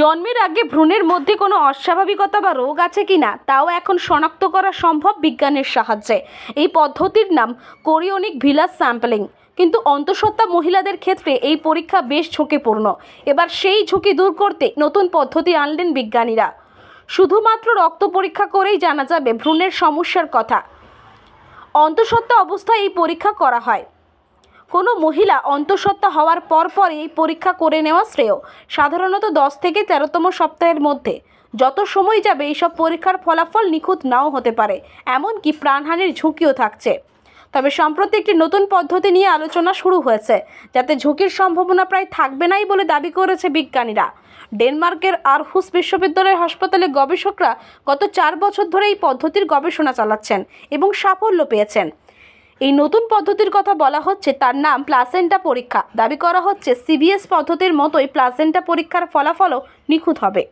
জন্মের আগে ভ্রূণের মধ্যে কোনো অস্বাভাবিকতা বা রোগ আছে কি না তাও এখন শনাক্ত করা সম্ভব বিজ্ঞানের সাহায্যে এই পদ্ধতির নাম কোরিওনিক ভিলাস স্যাম্পলিং কিন্তু অন্তঃসত্ত্বা মহিলাদের ক্ষেত্রে এই পরীক্ষা বেশ ঝুঁকিপূর্ণ এবার সেই ঝুঁকি দূর করতে নতুন পদ্ধতি আনলেন বিজ্ঞানীরা শুধুমাত্র রক্ত পরীক্ষা করেই জানা যাবে ভ্রূণের সমস্যার কথা অন্তঃসত্ত্বা অবস্থায় এই পরীক্ষা করা হয় কোনো মহিলা অন্তঃসত্ত্বা হওয়ার পরপরই এই পরীক্ষা করে নেওয়া শ্রেয় সাধারণত দশ থেকে তেরোতম সপ্তাহের মধ্যে যত সময় যাবে এইসব পরীক্ষার ফলাফল নিখুঁত নাও হতে পারে এমনকি প্রাণহানির ঝুঁকিও থাকছে তবে সম্প্রতি একটি নতুন পদ্ধতি নিয়ে আলোচনা শুরু হয়েছে যাতে ঝুঁকির সম্ভাবনা প্রায় থাকবে নাই বলে দাবি করেছে বিজ্ঞানীরা ডেনমার্কের আরহুস বিশ্ববিদ্যালয়ের হাসপাতালে গবেষকরা গত চার বছর ধরে এই পদ্ধতির গবেষণা চালাচ্ছেন এবং সাফল্য পেয়েছেন এই নতুন পদ্ধতির কথা বলা হচ্ছে তার নাম প্লাসেন্টা পরীক্ষা দাবি করা হচ্ছে সিবিএস পদ্ধতির মতোই প্লাসেন্টা পরীক্ষার ফলাফলও নিখুঁত হবে